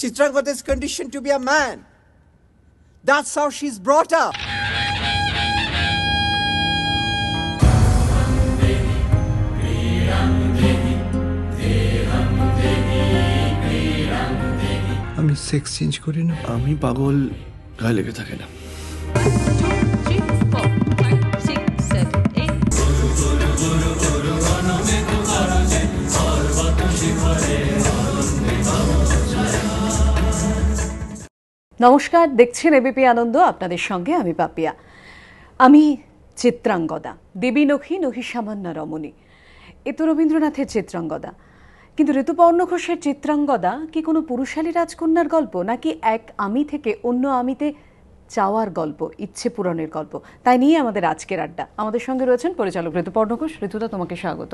Chitrangvada is conditioned to be a man. That's how she's brought up. আমি sex change করি না আমি পাগল গায়ে লেগে থাকে না নমস্কার দেখছেন এবিপি আনন্দ আপনাদের সঙ্গে আমি পাপিয়া আমি চিত্রাঙ্গদা দেবী নখী নহী সামান্য রমণী এ তো রবীন্দ্রনাথের চিত্রাঙ্গদা কিন্তু ঋতুপর্ণ ঘোষের চিত্রাঙ্গদা কি কোনো পুরুষালী রাজকন্যার গল্প নাকি এক আমি থেকে অন্য আমিতে চাওয়ার গল্প ইচ্ছে পূরণের গল্প তাই নিয়ে আমাদের আজকের আড্ডা আমাদের সঙ্গে রয়েছেন পরিচালক ঋতুপর্ণ ঘোষ ঋতুদা তোমাকে স্বাগত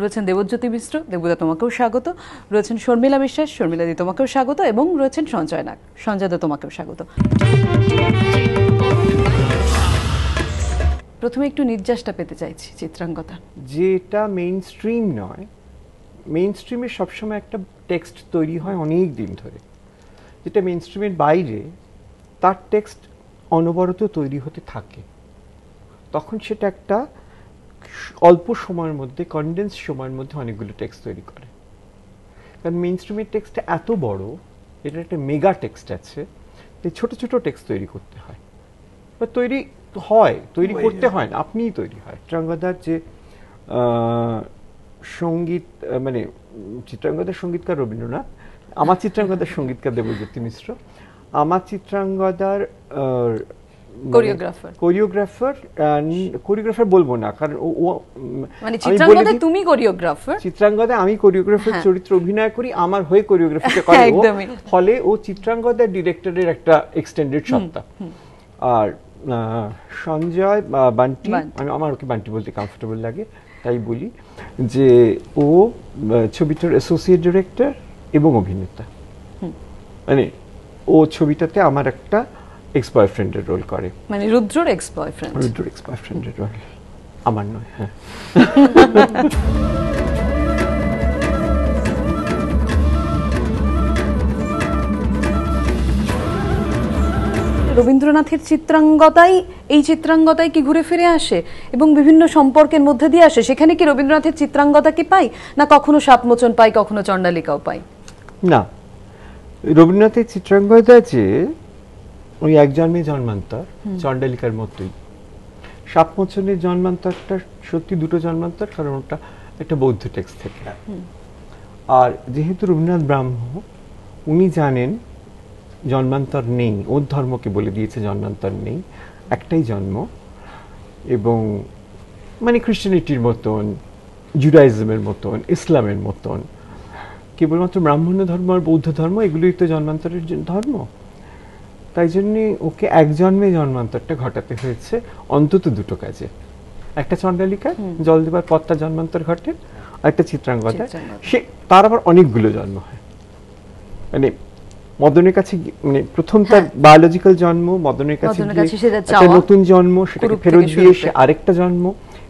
রয়েছেন দেবজ্যোতি মিশ্র দেবদা তোমাকেও স্বাগত রয়েছেন শর্মিলা বিশ্বাস শর্মিলাদি তোমাকেও স্বাগত এবং রয়েছেন সঞ্জয় নাগ সঞ্জয়দা তোমাকেও স্বাগত প্রথমে একটু নির্যাসটা পেতে চাইছি চিত্রাঙ্গতা যেটা মেইন স্ট্রিম নয় মেইন স্ট্রিমে সবসময় একটা টেক্সট তৈরি হয় অনেক দিন ধরে যেটা মেইন স্ট্রিমের বাইরে তার টেক্সট অনবরত তৈরি হতে থাকে তখন সেটা একটা অল্প সময়ের মধ্যে কনডেন্স সময়ের মধ্যে অনেকগুলো টেক্সট তৈরি করে কারণ মেন স্ট্রিমের টেক্সটটা এত বড় এটা একটা মেগা টেক্সট আছে যে ছোট ছোট টেক্সট তৈরি করতে হয় বা তৈরি হয় তৈরি করতে হয় না আপনিই তৈরি হয় চিত্রাঙ্গদার যে সঙ্গীত মানে চিত্রাঙ্গদার সঙ্গীতকার রবীন্দ্রনাথ আমার চিত্রাঙ্গদার সঙ্গীতকার দেবজ্যোতি মিশ্র আমার চিত্রাঙ্গদার কোরিওগ্রাফার কোরিওগ্রাফার কোরিওগ্রাফার বলবো না কারণ ও মানে চিত্রাঙ্গদা তুমি কোরিওগ্রাফার চিত্রাঙ্গদা আমি কোরিওগ্রাফার হ্যাঁ। চরিত্র অভিনয় করি আমার হয়ে কোরিওগ্রাফিটা করে হ্যাঁ, ফলে ও চিত্রাঙ্গদা ডিরেক্টরের একটা এক্সটেন্ডেড সত্তা আর সঞ্জয় বান্টি আমি আমার ওকে বান্টি বলতে কমফোর্টেবল লাগে তাই বলি যে ও ছবিটার অ্যাসোসিয়েট ডিরেক্টর এবং অভিনেতা মানে ও ছবিটাতে আমার একটা এক্স বয়ফ্রেন্ডের রোল করে মানে রুদ্রর এক্স বয়ফ্রেন্ড রুদ্রর এক্স বয়ফ্রেন্ডের রোল আমার নয় হ্যাঁ রবীন্দ্রনাথের চিত্রাঙ্গতাই এই চিত্রাঙ্গতাই কি ঘুরে ফিরে আসে এবং বিভিন্ন সম্পর্কের মধ্যে দিয়ে আসে সেখানে কি রবীন্দ্রনাথের চিত্রাঙ্গতা কি পাই না কখনো সাপমোচন পাই কখনো চণ্ডালিকাও পাই না রবীন্দ্রনাথের চিত্রাঙ্গদা যে ওই এক জন্মে জন্মান্তর চণ্ডালিকার মতোই সাপমোচনের জন্মান্তরটা সত্যি দুটো জন্মান্তর কারণ ওটা একটা বৌদ্ধ টেক্সট থেকে আর যেহেতু রবীন্দ্রনাথ ব্রাহ্ম উনি জানেন জন্মান্তর নেই ওর ধর্মকে বলে দিয়েছে জন্মান্তর নেই একটাই জন্ম এবং মানে খ্রিস্টানিটির মতন জুডাইজমের মতন ইসলামের মতন কেবলমাত্র ব্রাহ্মণ্য ধর্ম আর বৌদ্ধ ধর্ম এগুলোই তো জন্মান্তরের ধর্ম তাই জন্যে ওকে এক জন্মে জন্মান্তরটা ঘটাতে হয়েছে অন্তত দুটো কাজে একটা চন্ডালিকা জল দেবার পথটা জন্মান্তর ঘটে আর একটা চিত্রাঙ্গদায় সে তার আবার অনেকগুলো জন্ম হয় মানে মদনের কাছে মানে প্রথম তার বায়োলজিক্যাল জন্ম মদনের কাছে নতুন জন্ম সেটাকে ফেরত দিয়ে সে আরেকটা জন্ম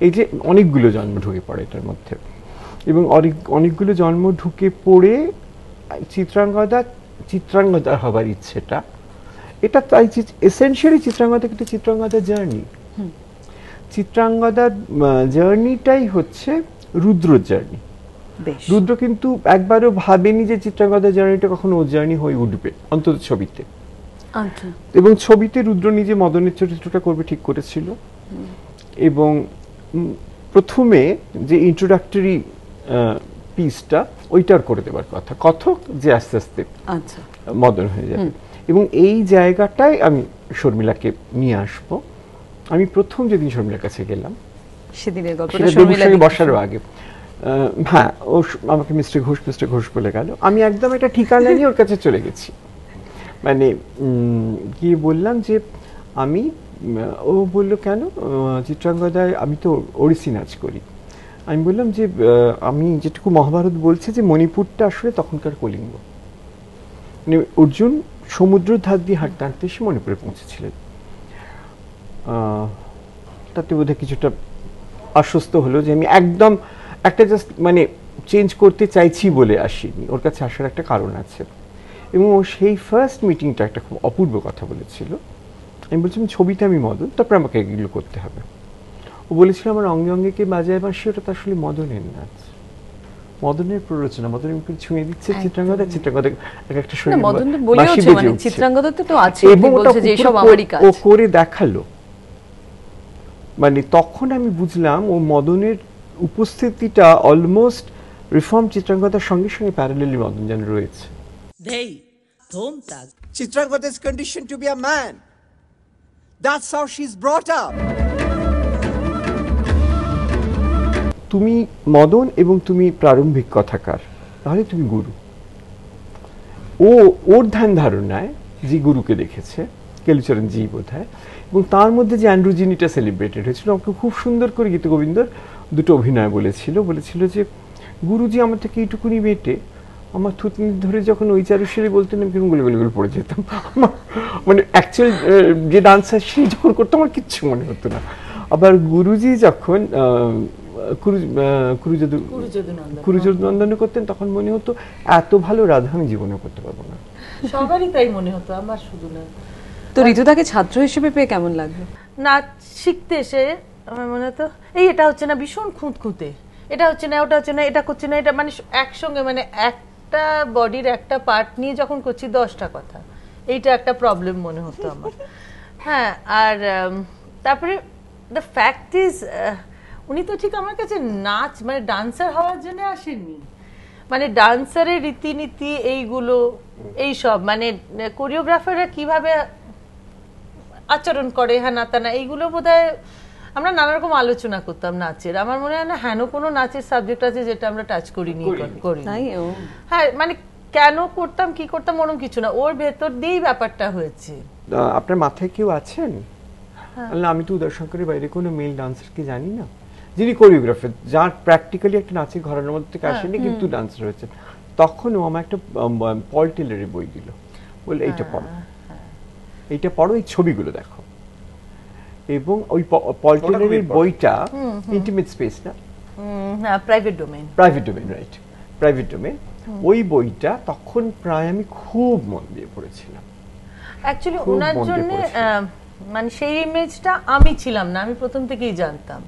এই যে অনেকগুলো জন্ম ঢুকে পড়ে এটার মধ্যে এবং অনেক অনেকগুলো জন্ম ঢুকে পড়ে চিত্রাঙ্গদা চিত্রাঙ্গদা হবার ইচ্ছেটা এটা তাই এসেন্সিয়ালি চিত্রাঙ্গদা কিন্তু চিত্রাঙ্গদা জার্নি চিত্রাঙ্গদার জার্নিটাই হচ্ছে রুদ্র জার্নি রুদ্র কিন্তু একবারও ভাবেনি যে চিত্রাঙ্গদা জার্নিটা কখনো ও জার্নি হয়ে উঠবে অন্তত ছবিতে আচ্ছা। এবং ছবিতে রুদ্র নিজে মদনের চরিত্রটা করবে ঠিক করেছিল এবং প্রথমে যে ইন্ট্রোডাক্টরি পিসটা ওইটার করে দেবার কথা কথক যে আস্তে আস্তে মদন আচ্ছা। হয়ে যাবে এবং এই জায়গাটায় আমি শর্মিলাকে নিয়ে আসব আমি প্রথম যেদিন শর্মিলার কাছে গেলাম বসার আগে হ্যাঁ ও আমাকে মিস্টার ঘোষ মিস্টার ঘোষ বলে গেল আমি একদম একটা ঠিকানা নিয়ে ওর কাছে চলে গেছি মানে গিয়ে বললাম যে আমি ও বলল কেন চিত্রাঙ্গদায় আমি তো ওড়িসি নাচ করি আমি বললাম যে আমি যেটুকু মহাভারত বলছে যে মণিপুরটা আসলে তখনকার কলিঙ্গ মানে অর্জুন সমুদ্র ধার দিয়ে হাঁটতে হাঁটতে সে মণিপুরে পৌঁছেছিলেন তাতে বোধহয় কিছুটা আশ্বস্ত হলো যে আমি একদম একটা জাস্ট মানে চেঞ্জ করতে চাইছি বলে আসিনি ওর কাছে আসার একটা কারণ আছে এবং ও সেই ফার্স্ট মিটিংটা একটা খুব অপূর্ব কথা বলেছিল আমি বলছিলাম ছবিতে আমি মদন তারপরে আমাকে এগুলো করতে হবে ও বলেছিল আমার অঙ্গে অঙ্গে কে বাজায় বাঁশি সেটা তো আসলে মদনের নাচ মদনের প্ররোচনা মদন এমন করে ছুঁয়ে দিচ্ছে চিত্রাঙ্গদা চিত্রাঙ্গদা এক একটা শরীর মদন তো বলেওছে মানে চিত্রাঙ্গদা তো তো আছে এবং বলছে যে সব আমারই কাজ ও করে দেখালো মানে তখন আমি বুঝলাম ও মদনের উপস্থিতিটা অলমোস্ট রিফর্ম চিত্রাঙ্গদার সঙ্গে সঙ্গে প্যারালেলি মদন যেন রয়েছে দেই তাজ Chitrangada is condition to be a man that's how she is brought up তুমি মদন এবং তুমি প্রারম্ভিক কথাকার তাহলে তুমি গুরু ও ওর ধ্যান ধারণায় যে গুরুকে দেখেছে কেলুচরণ জি বোধ হয় এবং তার মধ্যে যে অ্যান্ড্রুজিনিটা সেলিব্রেটেড হয়েছিল আমাকে খুব সুন্দর করে গীত গোবিন্দর দুটো অভিনয় বলেছিল বলেছিল যে গুরুজি আমার থেকে এইটুকুনি বেটে আমার থুতনি ধরে যখন ওই চারুশিরে বলতেন আমি কিরম গুলিগুলিগুলি পড়ে যেতাম আমার মানে অ্যাকচুয়াল যে ডান্সার সেই যখন করতো আমার কিচ্ছু মনে হতো না আবার গুরুজি যখন কুরুচদনন্দনে করতেন তখন মনে হতো এত ভালো রাধা আমি জীবনে করতে পারবো না সবারই তাই মনে হতো আমার শুধু না তো ঋতুদাকে ছাত্র হিসেবে পেয়ে কেমন লাগলো নাচ শিখতে এসে আমার মনে হতো এই এটা হচ্ছে না ভীষণ খুঁতখুঁতে এটা হচ্ছে না ওটা হচ্ছে না এটা করছে না এটা মানে একসঙ্গে মানে একটা বডির একটা পার্ট নিয়ে যখন করছি দশটা কথা এইটা একটা প্রবলেম মনে হতো আমার হ্যাঁ আর তারপরে দ্য ফ্যাক্ট ইজ উনি তো ঠিক আমার কাছে নাচ মানে ডান্সার হওয়ার জন্য আসেননি মানে ডান্সারের রীতিনীতি এইগুলো এই সব মানে কোরিওগ্রাফাররা কিভাবে আচরণ করে হ্যাঁ তানা এইগুলো বোধ আমরা নানা রকম আলোচনা করতাম নাচের আমার মনে হয় না হেন কোনো নাচের সাবজেক্ট আছে যেটা আমরা টাচ করিনি করি হ্যাঁ মানে কেন করতাম কি করতাম ওরকম কিছু না ওর ভেতর দিয়েই ব্যাপারটা হয়েছে আপনার মাথায় কেউ আছেন হ্যাঁ। আমি তো উদয়শঙ্করের বাইরে কোনো মেল কি জানি না যিনি কোরিওগ্রাফার যার প্র্যাকটিক্যালি একটা নাচের ঘরের মধ্যে থেকে হ্যাঁ, আসেনি কিন্তু ডান্সার হয়েছে তখন ও আমার একটা পল টেলারের বই দিল বলে এইটা হ্যাঁ, পড়ো হ্যাঁ। এইটা পড়ো এই ছবিগুলো দেখো এবং ওই পল টেলারের বইটা ইন্টিমেট স্পেস না private domain private domain right private domain ওই বইটা তখন প্রায় আমি খুব মন দিয়ে পড়েছিলাম অ্যাকচুয়ালি ওনার জন্য মানে সেই ইমেজটা আমি ছিলাম না আমি প্রথম থেকেই জানতাম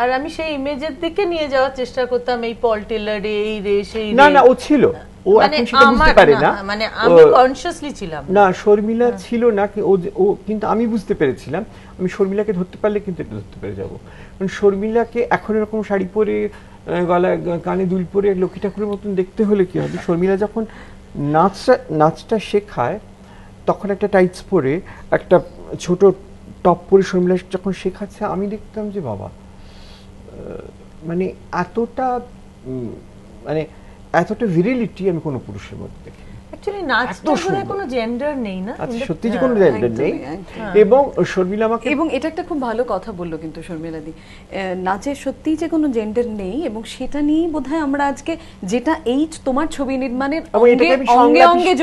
আর আমি সেই ইমেজের দিকে নিয়ে যাওয়ার চেষ্টা করতাম এই টেলার এই রে সেই না না ও ছিল ও মানে এখন সেটা বুঝতে পারে না মানে আমি কনসিয়াসলি ছিলাম না শর্মিলা হ্যাঁ। ছিল না ও ও কিন্তু আমি বুঝতে পেরেছিলাম আমি শর্মিলাকে ধরতে পারলে কিন্তু একটু ধরতে পেরে যাব কারণ শর্মিলাকে এখন এরকম শাড়ি পরে গলা কানে দুল পরে লক্ষ্মী ঠাকুরের মতন দেখতে হলে কি হবে শর্মিলা যখন নাচটা নাচটা শেখায় তখন একটা টাইটস পরে একটা ছোট টপ পরে শর্মিলা যখন শেখাচ্ছে আমি দেখতাম যে বাবা মানে এতটা মানে এতটা ভিরিলিটি আমি কোনো পুরুষের মধ্যে দেখি আচ্ছা, হ্যাঁ, হ্যাঁ। সেটা বোধহয় আমরা আজকে যেটা তোমার ছবি নির্মাণের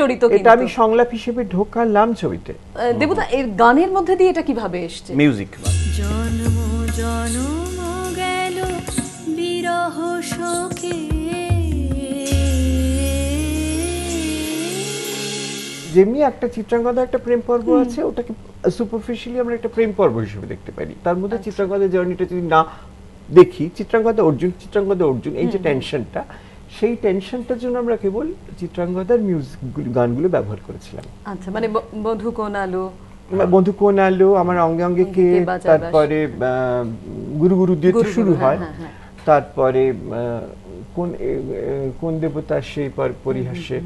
জড়িত আমি সংলাপ হিসেবে ঢোকালাম ছবিতে দেবতা এর গানের মধ্যে দিয়ে এটা কিভাবে এসছে মিউজিক জন্ম জন্ম যেমনি একটা চিত্রাঙ্গদা একটা প্রেম পর্ব আছে ওটাকে সুপারফিশিয়ালি আমরা একটা প্রেম পর্ব হিসেবে দেখতে পারি তার মধ্যে আচ্ছা। চিত্রাঙ্গদের জার্নিটা যদি না দেখি চিত্রাঙ্গদা অর্জুন চিত্রাঙ্গদা অর্জুন এই যে টেনশনটা সেই টেনশনটার জন্য আমরা কেবল চিত্রাঙ্গদার মিউজিক গানগুলো ব্যবহার করেছিলাম আচ্ছা মানে বন্ধু কোন আলো বন্ধু কোন আলো আমার অঙ্গে অঙ্গে কে তারপরে গুরু গুরু দিয়ে শুরু হ্যাঁ, হয় হ্যাঁ, হ্যাঁ। তারপরে কোন কোন দেবতা সেই পরিহাসে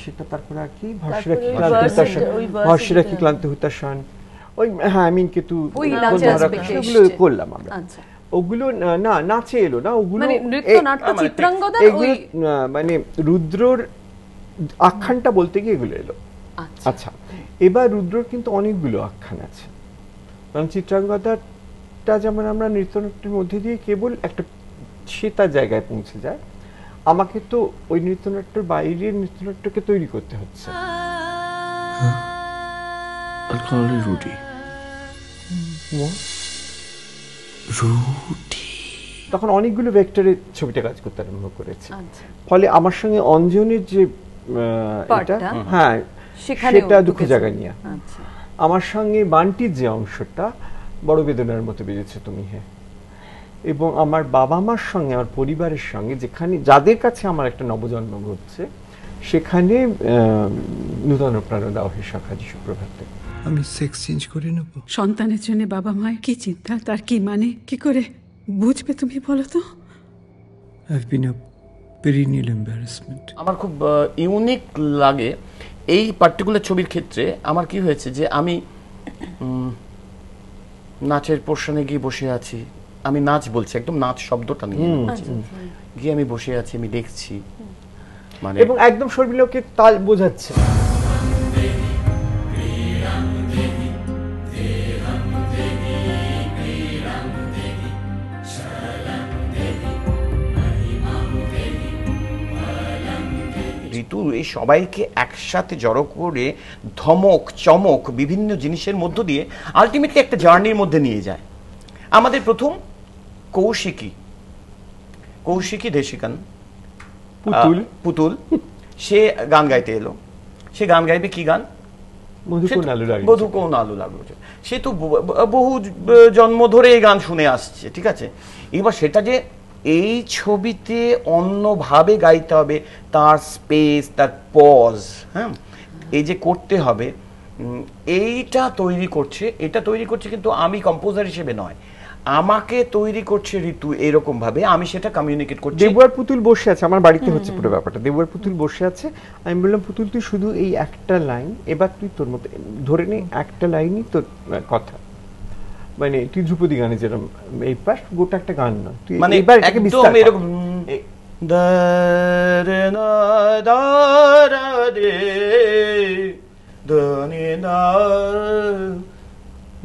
সেটা তারপরে আর কি ভর্ষরাখি ক্লান্ত হুতাশন ভর্ষরাখি ক্লান্ত হুতাশন ওই হ্যাঁ আমিন কিন্তু করলাম আমরা আচ্ছা। ওগুলো না নাচে এলো না ওগুলো মানে, মানে রুদ্রর আখ্যানটা বলতে গিয়ে এগুলো এলো আচ্ছা।, আচ্ছা এবার রুদ্রর কিন্তু অনেকগুলো আখ্যান আছে কারণ চিত্রাঙ্গদার নাটকটা যেমন আমরা নৃত্যনাট্যের মধ্যে দিয়ে কেবল একটা সেতার জায়গায় পৌঁছে যায় আমাকে তো ওই নৃত্যনাট্যের বাইরে নৃত্যনাট্যকে তৈরি করতে হচ্ছে হ্যাঁ। রুটি তখন অনেকগুলো ভেক্টরে ছবিটা কাজ করতে আরম্ভ করেছে আচ্ছা। ফলে আমার সঙ্গে অঞ্জনের যে এটা হ্যাঁ সেটা দুঃখ জায়গা নিয়ে আচ্ছা। আমার সঙ্গে বান্টির যে অংশটা বড় বেদনার মতো বেজেছো তুমি হ্যাঁ এবং আমার বাবা মার সঙ্গে আমার পরিবারের সঙ্গে যেখানে যাদের কাছে আমার একটা নবজন্ম ঘটছে সেখানে নূতন প্রাণ দাও হে শাখাজি সুপ্রভাতে আমি সেক্স চেঞ্জ করে নেব সন্তানের জন্য বাবা মায়ের কি চিন্তা তার কি মানে কি করে বুঝবে তুমি বলো তো বিন আমার খুব ইউনিক লাগে এই পার্টিকুলার ছবির ক্ষেত্রে আমার কি হয়েছে যে আমি নাচের পোর্শনে গিয়ে বসে আছি আমি নাচ বলছি একদম নাচ শব্দটা নিয়ে বলছি আচ্ছা, আচ্ছা। গিয়ে আমি বসে আছি আমি দেখছি মানে এবং একদম শর্মিলাকে তাল বোঝাচ্ছে জিতু এই সবাইকে একসাথে জড়ো করে ধমক চমক বিভিন্ন জিনিসের মধ্য দিয়ে আলটিমেটলি একটা জার্নির মধ্যে নিয়ে যায় আমাদের প্রথম কৌশিকী কৌশিকী দেশিকান পুতুল সে গান গাইতে এলো সে গান গাইবে কি গান সে তো বহু জন্ম ধরে এই গান শুনে আসছে ঠিক আছে এবার সেটা যে এই ছবিতে অন্যভাবে গাইতে হবে তার স্পেস তার পজ হ্যাঁ এই যে করতে হবে এইটা তৈরি করছে এটা তৈরি করছে কিন্তু আমি কম্পোজার হিসেবে নয় আমাকে তৈরি করছে ঋতু এরকম ভাবে আমি সেটা কমিউনিকেট করছি দেবুয়ার পুতুল বসে আছে আমার বাড়িতে হচ্ছে পুরো ব্যাপারটা দেবুয়ার পুতুল বসে আছে আমি বললাম পুতুল তুই শুধু এই একটা লাইন এবার তুই তোর মতো ধরে নে একটা লাইনই তোর কথা মানে তুই ধ্রুপদী গানে যেরকম এই ফার্স্ট গোটা একটা গান না তুই মানে এবার এটাকে বিস্তার এরকম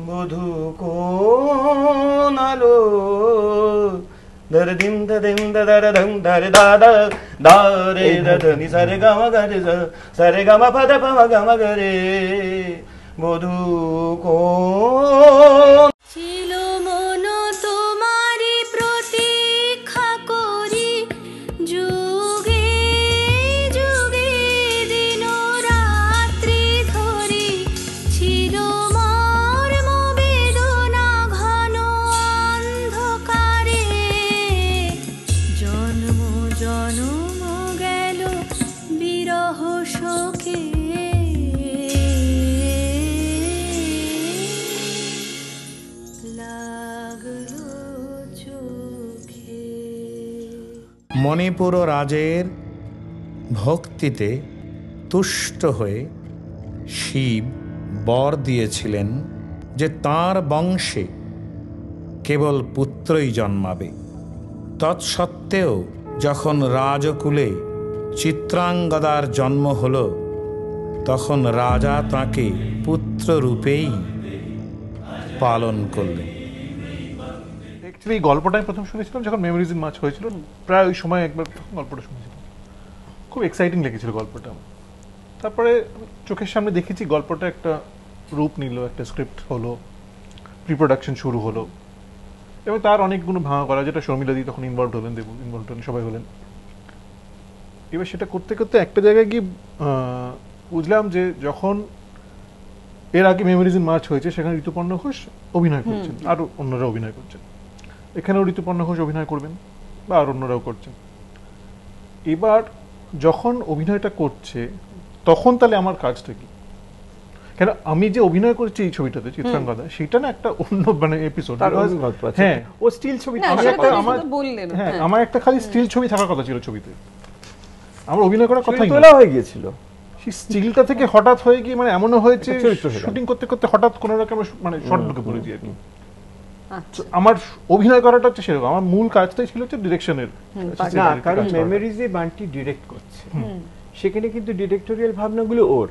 মধু কোনালো ధరధిం ధదిం ధరధం ధర దాద దారే ధని సరి గమ గరి సరి గమ పద పమ గమ గరే మధు కో মণিপুর রাজের ভক্তিতে তুষ্ট হয়ে শিব বর দিয়েছিলেন যে তার বংশে কেবল পুত্রই জন্মাবে তৎসত্ত্বেও যখন রাজকুলে চিত্রাঙ্গদার জন্ম হল তখন রাজা তাকে পুত্র রূপেই পালন করলেন অ্যাকচুয়ালি এই গল্পটা আমি প্রথম শুনেছিলাম যখন মেমোরিজ ইন মাছ হয়েছিল প্রায় ওই সময় একবার গল্পটা শুনেছিলাম খুব এক্সাইটিং লেগেছিল গল্পটা তারপরে চোখের সামনে দেখেছি গল্পটা একটা রূপ নিল একটা স্ক্রিপ্ট হলো প্রিপ্রোডাকশন শুরু হলো এবং তার অনেকগুলো ভাঙা করা যেটা শর্মিলা শর্মিলাদি তখন ইনভলভ হলেন দেব ইনভলভ হলেন সবাই হলেন এবার সেটা করতে করতে একটা জায়গায় গিয়ে বুঝলাম যে যখন এর আগে মেমোরিজ ইন মার্চ হয়েছে সেখানে ঋতুপর্ণ ঘোষ অভিনয় করছেন আর অন্যরা অভিনয় করছেন এখানেও ঋতুপর্ণ ঘোষ অভিনয় করবেন বা আর অন্যরাও করছেন এবার যখন অভিনয়টা করছে তখন তাহলে আমার কাজটা কি কেন আমি যে অভিনয় করেছি এই ছবিটাতে চিত্রাঙ্গদা সেটা না একটা অন্য মানে এপিসোড হ্যাঁ ও স্টিল ছবি আমার হ্যাঁ, হ্যাঁ আমার একটা খালি স্টিল ছবি থাকার কথা ছিল ছবিতে আমার অভিনয় করার কথাই তোলা হয়ে গিয়েছিল সেই স্টিলটা থেকে হঠাৎ হয়ে গিয়ে মানে এমনও হয়েছে শুটিং করতে করতে হঠাৎ কোনো রকম মানে শর্ট ঢুকে পড়েছি আর কি আচ্ছা। আমার অভিনয় করাটা হচ্ছে সেরকম আমার মূল কাজটাই ছিল হচ্ছে ডিরেকশনের না কারণ মেমোরিজে বান্টি ডিরেক্ট করছে সেখানে কিন্তু ডিরেক্টোরিয়াল ভাবনাগুলো ওর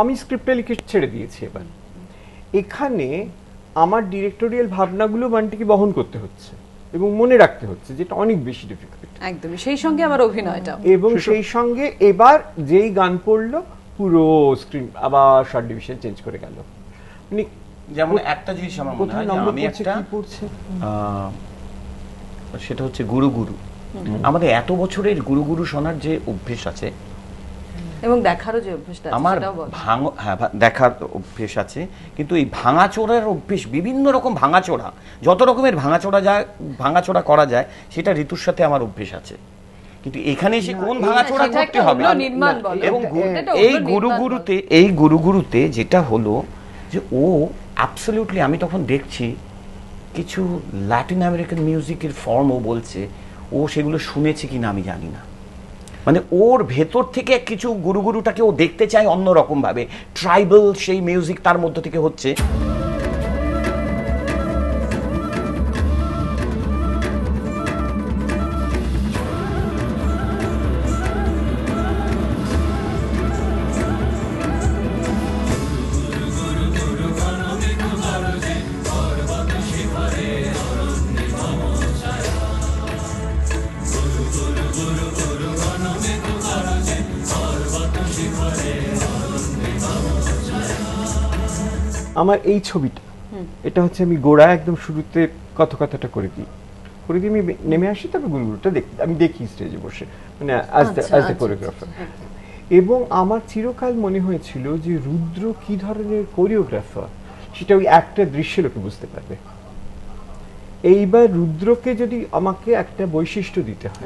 আমি স্ক্রিপ্টটা লিখে ছেড়ে দিয়েছি এবার এখানে আমার ডিরেক্টোরিয়াল ভাবনাগুলো বান্টিকে বহন করতে হচ্ছে এবং মনে রাখতে হচ্ছে যেটা অনেক বেশি ডিফিকাল্ট একদম সেই সঙ্গে আমার অভিনয়টা এবং সেই সঙ্গে এবার যেই গান পড়লো পুরো স্ক্রিন আবার শর্ট ডিভিশন চেঞ্জ করে গেল মানে যেমন একটা জিনিস আমার মনে হয় আমি একটা সেটা হচ্ছে গুরু গুরু আমাদের এত বছরের গুরু গুরু শোনার যে অভ্যেস আছে এবং দেখারও যে অভ্যেসটা আমার ভাঙ হ্যাঁ দেখার অভ্যেস আছে কিন্তু এই ভাঙাচোরার অভ্যেস বিভিন্ন রকম ভাঙাচোরা যত রকমের ভাঙাচোরা যায় ভাঙাচোরা করা যায় সেটা ঋতুর সাথে আমার অভ্যেস আছে কিন্তু এখানে এসে কোন ভাঙাচোরা করতে হবে এবং এই গুরু গুরুতে এই গুরু গুরুতে যেটা হলো যে ও অ্যাবসলিউটলি আমি তখন দেখছি কিছু ল্যাটিন আমেরিকান মিউজিকের ফর্মও বলছে ও সেগুলো শুনেছে কি না আমি জানি না মানে ওর ভেতর থেকে কিছু গুরুগুরুটাকে ও দেখতে চায় অন্যরকমভাবে ট্রাইবাল সেই মিউজিক তার মধ্য থেকে হচ্ছে আমার এই ছবিটা এটা হচ্ছে আমি গোড়া একদম শুরুতে কথকথাটা করে দিই করে দিই আমি নেমে আসি তারপর গুনগুনটা দেখি আমি দেখি স্টেজে বসে মানে অ্যাজ দ্য কোরিওগ্রাফার এবং আমার চিরকাল মনে হয়েছিল যে রুদ্র কি ধরনের কোরিওগ্রাফার সেটা ওই একটা দৃশ্যে লোকে বুঝতে পারবে এইবার রুদ্রকে যদি আমাকে একটা বৈশিষ্ট্য দিতে হয়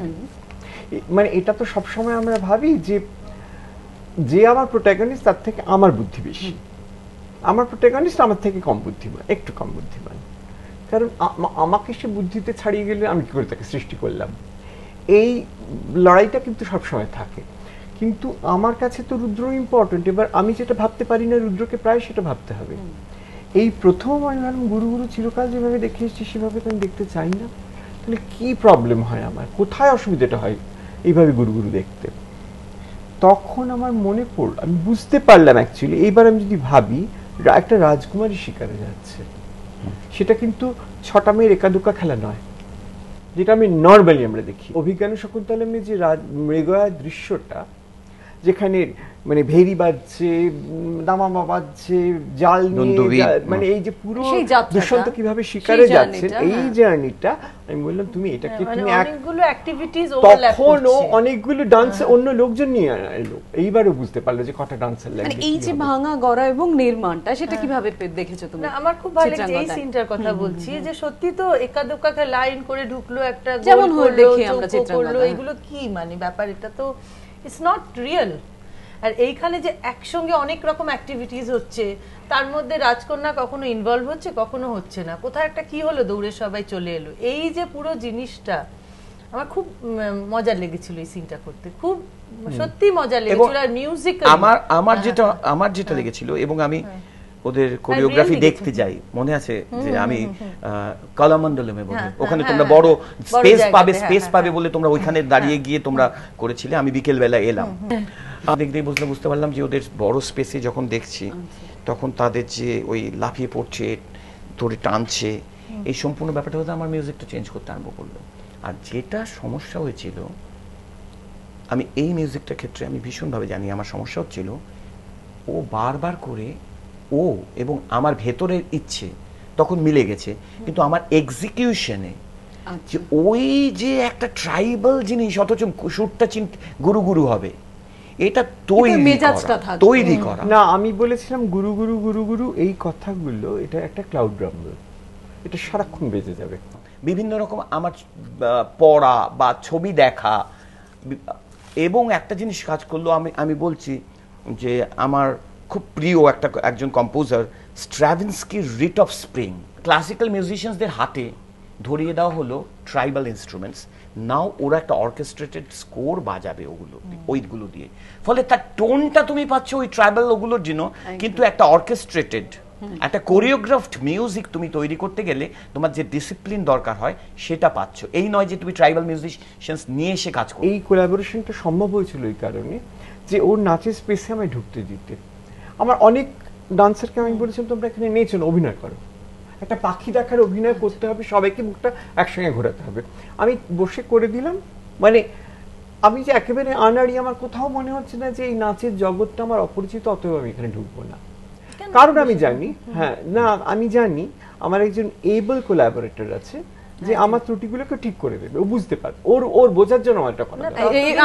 মানে এটা তো সবসময় আমরা ভাবি যে যে আমার প্রোটাগনিস্ট তার থেকে আমার বুদ্ধি বেশি আমার প্রোটেকানিস্ট আমার থেকে কম বুদ্ধিমান একটু কম বুদ্ধিমান কারণ আমাকে সে বুদ্ধিতে ছাড়িয়ে গেলে আমি কী করে তাকে সৃষ্টি করলাম এই লড়াইটা কিন্তু সবসময় থাকে কিন্তু আমার কাছে তো রুদ্র ইম্পর্টেন্ট এবার আমি যেটা ভাবতে পারি না রুদ্রকে প্রায় সেটা ভাবতে হবে এই প্রথম আমি ভাবলাম গুরু গুরু চিরকাল যেভাবে দেখে এসেছি সেভাবে তো আমি দেখতে চাই না তাহলে কি প্রবলেম হয় আমার কোথায় অসুবিধাটা হয় এইভাবে গুরু গুরু দেখতে তখন আমার মনে পড়ল আমি বুঝতে পারলাম অ্যাকচুয়ালি এইবার আমি যদি ভাবি একটা রাজকুমারী শিকারে যাচ্ছে সেটা কিন্তু ছটা মেয়ের একাদুকা খেলা নয় যেটা আমি নর্মালি আমরা দেখি অভিজ্ঞান শকুন্তলমে যে মৃগয়া দৃশ্যটা যেখানে মানে ভেরি বাজছে দামামা বাজছে জাল নিয়ে মানে এই যে পুরো দুষ্যন্ত কিভাবে শিকারে যাচ্ছে হ্যাঁ। এই জার্নিটা আমি বললাম তুমি হ্যাঁ, এটাকে মানে তুমি অনেকগুলো অ্যাক্টিভিটিস তখনও অনেকগুলো ডান্স হ্যাঁ। অন্য লোকজন নিয়ে এলো এইবারও বুঝতে পারলো যে কটা ডান্সার লাগে এই যে ভাঙা গড়া এবং নির্মাণটা সেটা কিভাবে দেখেছো তুমি না আমার খুব ভালো লাগছে এই সিনটার কথা বলছি যে সত্যি তো একাদুকাকে লাইন করে ঢুকলো একটা যেমন হল দেখি আমরা চিত্রাঙ্গদা এগুলো কি মানে ব্যাপার এটা তো ইটস নট রিয়েল আর এইখানে যে একসঙ্গে অনেক রকম অ্যাক্টিভিটিস হচ্ছে তার মধ্যে রাজকন্যা কখনো ইনভলভ হচ্ছে কখনো হচ্ছে না কোথায় একটা কি হলো দৌড়ে সবাই চলে এলো এই যে পুরো জিনিসটা আমার খুব মজা লেগেছিল এই সিনটা করতে খুব সত্যি মজা লেগেছিল আর মিউজিক আমার আমার হ্যাঁ, যেটা হ্যাঁ। আমার যেটা লেগেছিল এবং আমি হ্যাঁ। ওদের কোরিওগ্রাফি দেখতে যাই মনে আছে যে আমি কলামণ্ডলমে বলে হ্যাঁ, ওখানে হ্যাঁ, তোমরা হ্যাঁ, বড় স্পেস পাবে স্পেস পাবে বলে তোমরা ওইখানে দাঁড়িয়ে গিয়ে তোমরা করেছিলে আমি বিকেল বেলা এলাম দেখতে বুঝতে বুঝতে পারলাম যে ওদের বড় স্পেসে যখন দেখছি আচ্ছা। তখন তাদের যে ওই লাফিয়ে পড়ছে ধরে টানছে এই সম্পূর্ণ ব্যাপারটা হতে আমার মিউজিকটা চেঞ্জ করতে আরম্ভ করলো আর যেটা সমস্যা হয়েছিল আমি এই মিউজিকটার ক্ষেত্রে আমি ভীষণভাবে জানি আমার সমস্যা হচ্ছিল ও বারবার করে ও এবং আমার ভেতরের ইচ্ছে তখন মিলে গেছে কিন্তু আমার এক্সিকিউশনে আচ্ছা। যে ওই যে একটা ট্রাইবাল জিনিস অথচ সুরটা গুরু গুরু হবে এটা তৈরি তৈরি করা না আমি বলেছিলাম গুরু গুরু গুরু গুরু এই কথাগুলো এটা একটা ক্লাউড রাম্বল এটা সারাক্ষণ বেজে যাবে বিভিন্ন রকম আমার পড়া বা ছবি দেখা এবং একটা জিনিস কাজ করলো আমি আমি বলছি যে আমার খুব প্রিয় একটা একজন composer Stravinsky Rite of Spring classical মিউজিশিয়ানসদের হাতে ধরিয়ে দেওয়া হলো ট্রাইবাল ইনস্ট্রুমেন্টস নাও ওরা একটা অর্কেস্ট্রেটেড স্কোর বাজাবে ওগুলো ওইগুলো দিয়ে ফলে তার টোনটা তুমি পাচ্ছ ওই ট্রাইবাল ওগুলোর জন্য কিন্তু একটা অর্কেস্ট্রেটেড একটা কোরিওগ্রাফড মিউজিক তুমি তৈরি করতে গেলে তোমার যে ডিসিপ্লিন দরকার হয় সেটা পাচ্ছ এই নয় যে তুমি ট্রাইবাল মিউজিশিয়ানস নিয়ে এসে কাজ করো এই কোলাবোরেশনটা সম্ভব হয়েছিল এই কারণে যে ওর নাচের স্পেসে আমায় ঢুকতে দিতে আমার অনেক ডান্সারকে আমি বলেছিলাম তোমরা এখানে নিয়েছেন অভিনয় করো একটা পাখি দেখার অভিনয় করতে হবে সবাইকে মুখটা একসঙ্গে ঘোরাতে হবে আমি বসে করে দিলাম মানে আমি যে একেবারে আনাড়ি আমার কোথাও মনে হচ্ছে না যে এই নাচের জগৎটা আমার অপরিচিত অতএব আমি এখানে ঢুকবো না কারণ আমি জানি হ্যাঁ না আমি জানি আমার একজন এবল কোলাবোরেটর আছে যে হ্যাঁ, আমার হ্যাঁ। ত্রুটিগুলোকে ঠিক করে দেবে ও বুঝতে পারবে ওর ওর বোঝার জন্য আমার একটা কথা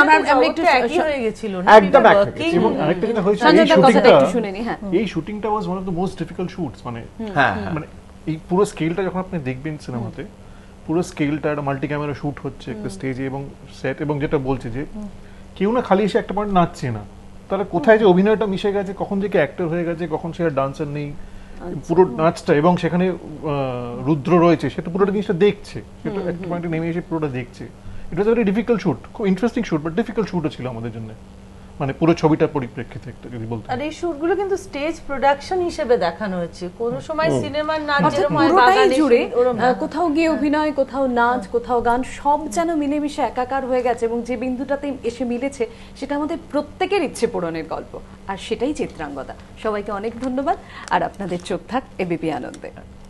আমরা আমরা একটু একই হয়ে গেছিল না একদম একই এবং আরেকটা যেটা হয়েছে এই শুটিংটা শুনে নি হ্যাঁ এই শুটিংটা was one of the most difficult shoots মানে হ্যাঁ মানে এই পুরো স্কেলটা যখন আপনি দেখবেন সিনেমাতে পুরো স্কেলটা একটা মাল্টি ক্যামেরা শুট হচ্ছে একটা স্টেজে এবং সেট এবং যেটা বলছে যে কেউ না খালি এসে একটা পয়েন্ট নাচছে না তাহলে কোথায় যে অভিনয়টা মিশে গেছে কখন যে অ্যাক্টর হয়ে গেছে কখন সে ডান্সার নেই আচ্ছা। পুরো নাচটা এবং সেখানে রুদ্র রয়েছে সেটা পুরোটা জিনিসটা দেখছে সেটা একটা পয়েন্টে নেমে এসে পুরোটা দেখছে it was very difficult shoot খুব ইন্টারেস্টিং শুট বাট ডিফিকাল্ট শুটও ছিল আমাদের জন্য মানে পুরো ছবিটার পরিপ্রেক্ষিতে একটা যদি বলতে আর এই সুরগুলো কিন্তু স্টেজ প্রোডাকশন হিসেবে দেখানো হয়েছে কোন সময় সিনেমার নাচ এরকম হয় বাগানে জুড়ে কোথাও গিয়ে অভিনয় কোথাও নাচ কোথাও গান সব যেন মিলেমিশে একাকার হয়ে গেছে এবং যে বিন্দুটাতে এসে মিলেছে সেটা আমাদের প্রত্যেকের ইচ্ছে পূরণের গল্প আর সেটাই চিত্রাঙ্গদা সবাইকে অনেক ধন্যবাদ আর আপনাদের চোখ থাক এবিপি আনন্দে